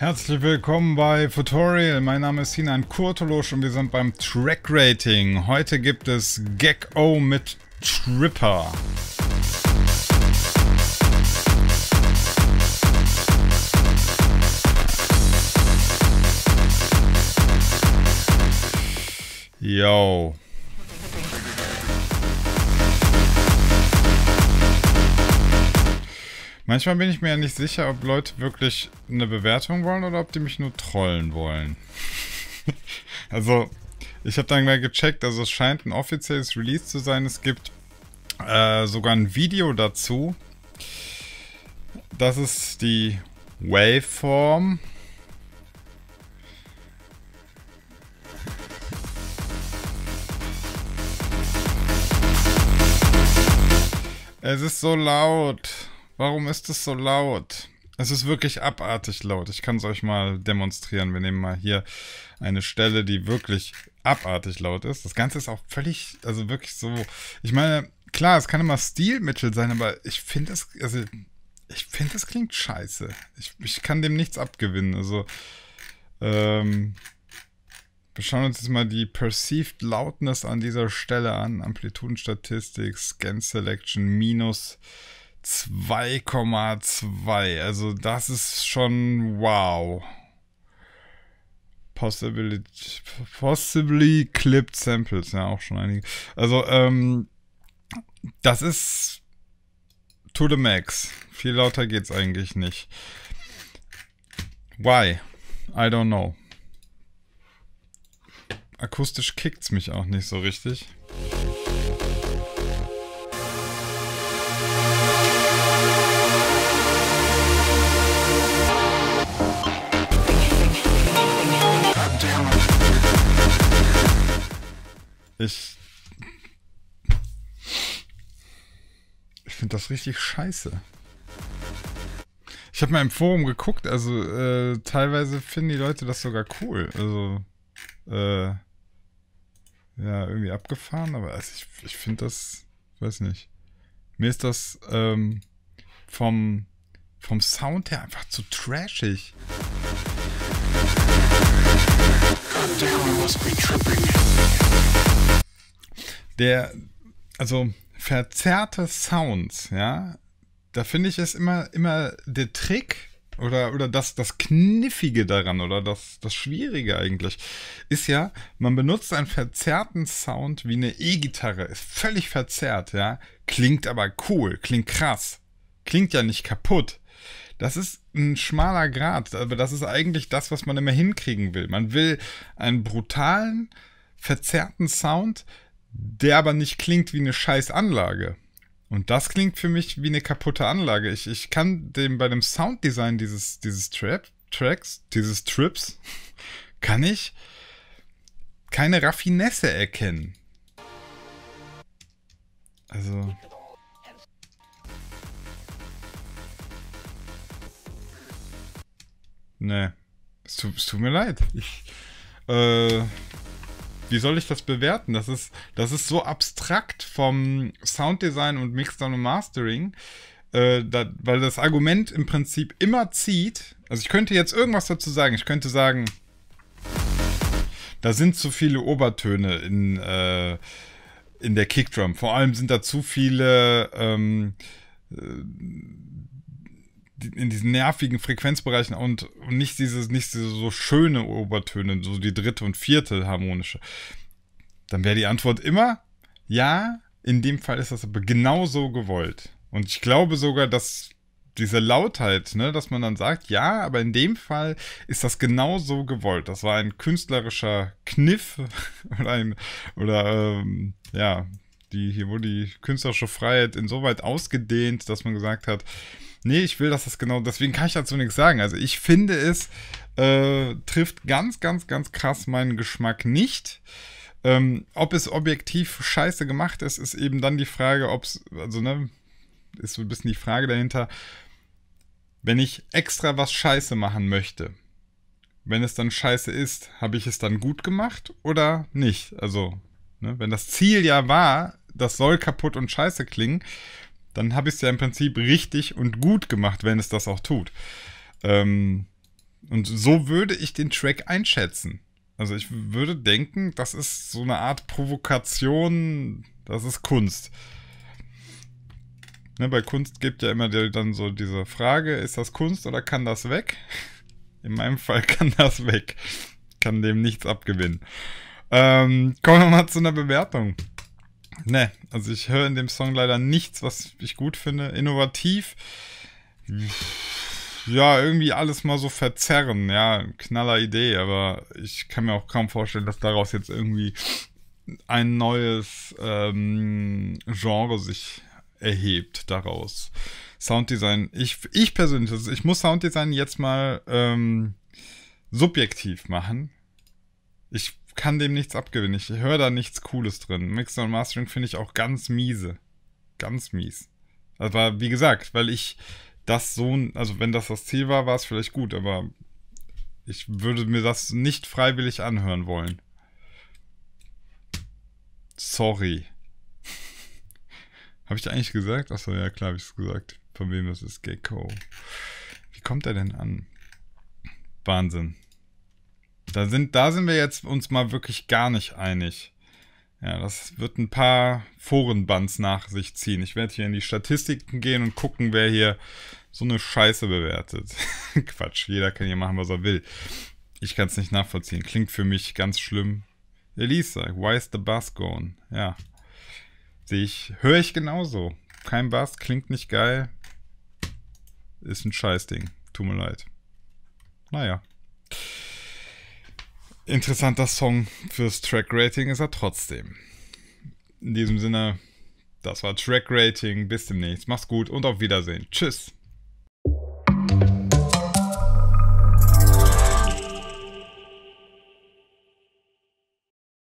Herzlich willkommen bei Tutorial. Mein Name ist Sinan Kurtulusch und wir sind beim Track Rating. Heute gibt es Gecko mit Tripper. Yo. Manchmal bin ich mir ja nicht sicher, ob Leute wirklich eine Bewertung wollen oder ob die mich nur trollen wollen. also, ich habe dann mal gecheckt, also es scheint ein offizielles Release zu sein. Es gibt äh, sogar ein Video dazu. Das ist die Waveform. Es ist so laut. Warum ist es so laut? Es ist wirklich abartig laut. Ich kann es euch mal demonstrieren. Wir nehmen mal hier eine Stelle, die wirklich abartig laut ist. Das Ganze ist auch völlig, also wirklich so. Ich meine, klar, es kann immer Stilmittel sein, aber ich finde es, also ich finde, es klingt scheiße. Ich, ich kann dem nichts abgewinnen. Also, ähm, wir schauen uns jetzt mal die Perceived Loudness an dieser Stelle an. Amplitudenstatistik, Scan Selection, Minus. 2,2. Also das ist schon wow. Possibly, possibly clipped samples, ja auch schon einige. Also ähm, das ist to the max. Viel lauter geht's eigentlich nicht. Why? I don't know. Akustisch kickt's mich auch nicht so richtig. finde das richtig scheiße. Ich habe mal im Forum geguckt, also äh, teilweise finden die Leute das sogar cool. Also, äh, ja, irgendwie abgefahren, aber also ich, ich finde das, weiß nicht. Mir ist das ähm, vom, vom Sound her einfach zu trashig. Der, also, verzerrte Sounds, ja, da finde ich es immer, immer der Trick oder, oder das, das Kniffige daran oder das, das Schwierige eigentlich ist ja, man benutzt einen verzerrten Sound wie eine E-Gitarre, ist völlig verzerrt, ja, klingt aber cool, klingt krass, klingt ja nicht kaputt. Das ist ein schmaler Grad, aber das ist eigentlich das, was man immer hinkriegen will. Man will einen brutalen, verzerrten Sound, der aber nicht klingt wie eine scheiß Anlage. Und das klingt für mich wie eine kaputte Anlage. Ich, ich kann dem bei dem Sounddesign dieses, dieses Trap, Tracks, dieses Trips, kann ich keine Raffinesse erkennen. Also. Nee. Es tut, es tut mir leid. Ich. Äh wie soll ich das bewerten? Das ist, das ist so abstrakt vom Sounddesign und Mixdown und Mastering, äh, da, weil das Argument im Prinzip immer zieht. Also ich könnte jetzt irgendwas dazu sagen. Ich könnte sagen, da sind zu viele Obertöne in, äh, in der Kickdrum. Vor allem sind da zu viele ähm, äh, in diesen nervigen Frequenzbereichen und, und nicht dieses, nicht diese so schöne Obertöne, so die dritte und vierte harmonische, dann wäre die Antwort immer ja. In dem Fall ist das aber genau so gewollt. Und ich glaube sogar, dass diese Lautheit, ne, dass man dann sagt, ja, aber in dem Fall ist das genau so gewollt. Das war ein künstlerischer Kniff oder ein, oder ähm, ja, die, hier wurde die künstlerische Freiheit insoweit ausgedehnt, dass man gesagt hat, nee, ich will, dass das genau, deswegen kann ich dazu nichts sagen. Also ich finde es äh, trifft ganz, ganz, ganz krass meinen Geschmack nicht. Ähm, ob es objektiv scheiße gemacht ist, ist eben dann die Frage, ob es, also ne, ist so ein bisschen die Frage dahinter, wenn ich extra was scheiße machen möchte, wenn es dann scheiße ist, habe ich es dann gut gemacht oder nicht? Also, ne, wenn das Ziel ja war, das soll kaputt und scheiße klingen, dann habe ich es ja im Prinzip richtig und gut gemacht, wenn es das auch tut. Ähm, und so würde ich den Track einschätzen. Also ich würde denken, das ist so eine Art Provokation, das ist Kunst. Ne, bei Kunst gibt ja immer die, dann so diese Frage, ist das Kunst oder kann das weg? In meinem Fall kann das weg. Kann dem nichts abgewinnen. Ähm, kommen wir mal zu einer Bewertung. Ne, also ich höre in dem Song leider nichts, was ich gut finde. Innovativ. Ja, irgendwie alles mal so verzerren. Ja, knaller Idee, aber ich kann mir auch kaum vorstellen, dass daraus jetzt irgendwie ein neues ähm, Genre sich erhebt daraus. Sounddesign. Ich, ich persönlich, also ich muss Sounddesign jetzt mal ähm, subjektiv machen. Ich kann dem nichts abgewinnen. Ich höre da nichts Cooles drin. Mixing und Mastering finde ich auch ganz miese. Ganz mies. Aber wie gesagt, weil ich das so, also wenn das das Ziel war, war es vielleicht gut, aber ich würde mir das nicht freiwillig anhören wollen. Sorry. habe ich eigentlich gesagt? Achso, ja, klar habe ich es gesagt. Von wem das ist Gecko. Wie kommt er denn an? Wahnsinn. Da sind, da sind wir jetzt uns mal wirklich gar nicht einig. Ja, das wird ein paar Forenbands nach sich ziehen. Ich werde hier in die Statistiken gehen und gucken, wer hier so eine Scheiße bewertet. Quatsch, jeder kann hier machen, was er will. Ich kann es nicht nachvollziehen. Klingt für mich ganz schlimm. Elisa, why is the bus gone? Ja. Sehe ich, höre ich genauso. Kein Bass, klingt nicht geil. Ist ein Scheißding. Tut mir leid. Naja interessanter Song fürs Track Rating ist er trotzdem. In diesem Sinne, das war Track Rating. Bis demnächst. Mach's gut und auf Wiedersehen. Tschüss.